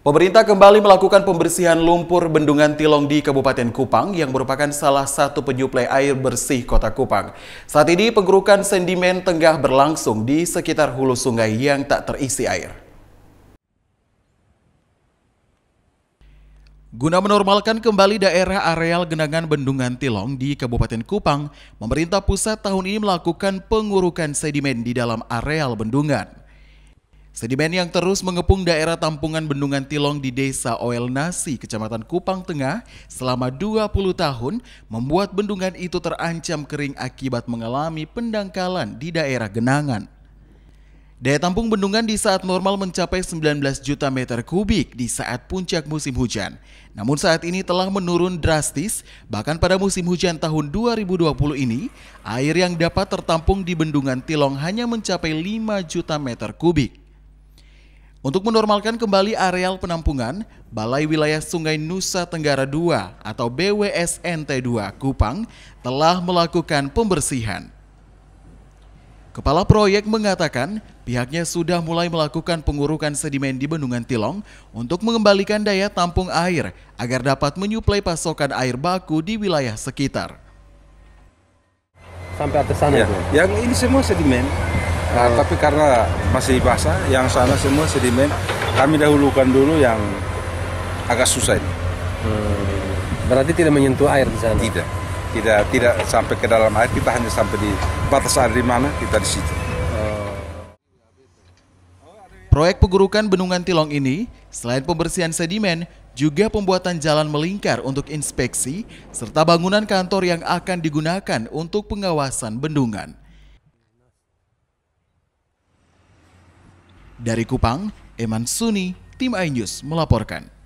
Pemerintah kembali melakukan pembersihan lumpur bendungan Tilong di Kabupaten Kupang yang merupakan salah satu penyuplai air bersih kota Kupang. Saat ini pengerukan sedimen tengah berlangsung di sekitar hulu sungai yang tak terisi air. Guna menormalkan kembali daerah areal genangan bendungan Tilong di Kabupaten Kupang, pemerintah pusat tahun ini melakukan pengurukan sedimen di dalam areal bendungan. Sedimen yang terus mengepung daerah tampungan bendungan Tilong di desa Oel Nasi, kecamatan Kupang Tengah selama 20 tahun membuat bendungan itu terancam kering akibat mengalami pendangkalan di daerah genangan. Daya tampung bendungan di saat normal mencapai 19 juta meter kubik di saat puncak musim hujan. Namun saat ini telah menurun drastis, bahkan pada musim hujan tahun 2020 ini, air yang dapat tertampung di bendungan Tilong hanya mencapai 5 juta meter kubik. Untuk menormalkan kembali areal penampungan, Balai Wilayah Sungai Nusa Tenggara II atau BWSNT 2 Kupang telah melakukan pembersihan. Kepala proyek mengatakan pihaknya sudah mulai melakukan pengurukan sedimen di Bendungan Tilong untuk mengembalikan daya tampung air agar dapat menyuplai pasokan air baku di wilayah sekitar. Sampai atas sana ya, Yang ini semua sedimen, Nah, hmm. tapi karena masih basah, yang sana semua sedimen, kami dahulukan dulu yang agak susah ini. Hmm. Berarti tidak menyentuh air di sana? Tidak, tidak, tidak sampai ke dalam air. Kita hanya sampai di batas air di mana kita di situ. Proyek penggurukan bendungan Tilong ini, selain pembersihan sedimen, juga pembuatan jalan melingkar untuk inspeksi, serta bangunan kantor yang akan digunakan untuk pengawasan bendungan. Dari Kupang, Eman Suni, Tim iNews melaporkan.